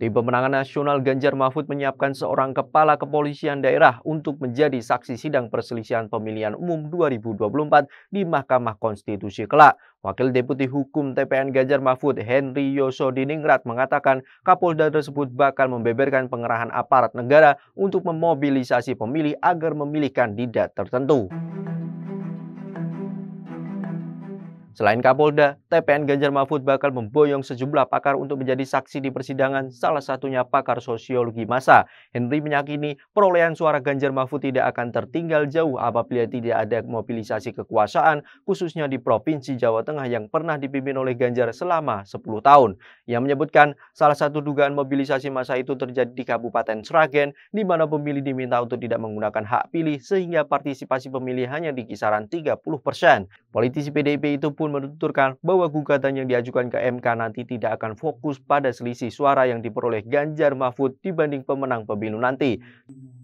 Tim pemenangan nasional Ganjar Mahfud menyiapkan seorang kepala kepolisian daerah untuk menjadi saksi sidang perselisihan pemilihan umum 2024 di Mahkamah Konstitusi kelak. Wakil Deputi Hukum TPN Ganjar Mahfud Henry Yoso Diningrat mengatakan Kapolda tersebut bakal membeberkan pengerahan aparat negara untuk memobilisasi pemilih agar memilih kandidat tertentu. Selain Kapolda, TPN Ganjar Mahfud bakal memboyong sejumlah pakar untuk menjadi saksi di persidangan, salah satunya pakar sosiologi masa. Henry meyakini perolehan suara Ganjar Mahfud tidak akan tertinggal jauh apabila tidak ada mobilisasi kekuasaan, khususnya di Provinsi Jawa Tengah yang pernah dipimpin oleh Ganjar selama 10 tahun. Ia menyebutkan salah satu dugaan mobilisasi massa itu terjadi di Kabupaten Sragen, di mana pemilih diminta untuk tidak menggunakan hak pilih sehingga partisipasi pemilih hanya di kisaran 30 persen. Politisi PDIP itu pun pun menuturkan bahwa gugatan yang diajukan ke MK nanti tidak akan fokus pada selisih suara yang diperoleh Ganjar Mahfud dibanding pemenang pemilu nanti.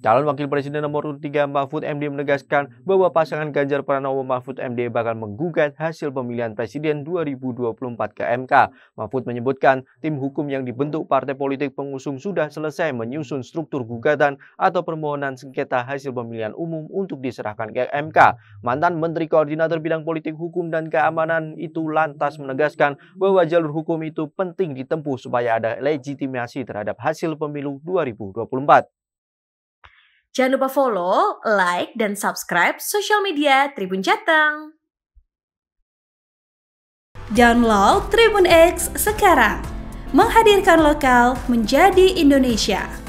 Calon Wakil Presiden nomor 3 Mahfud MD menegaskan bahwa pasangan Ganjar Pranowo Mahfud MD bakal menggugat hasil pemilihan Presiden 2024 ke MK. Mahfud menyebutkan tim hukum yang dibentuk partai politik pengusung sudah selesai menyusun struktur gugatan atau permohonan sengketa hasil pemilihan umum untuk diserahkan ke MK. Mantan Menteri Koordinator Bidang Politik Hukum dan Keamanan perlawanan itu lantas menegaskan bahwa jalur hukum itu penting ditempuh supaya ada legitimasi terhadap hasil pemilu 2024. Jangan lupa follow, like, dan subscribe sosial media Tribun Jateng. Download Tribun X sekarang. Menghadirkan lokal menjadi Indonesia.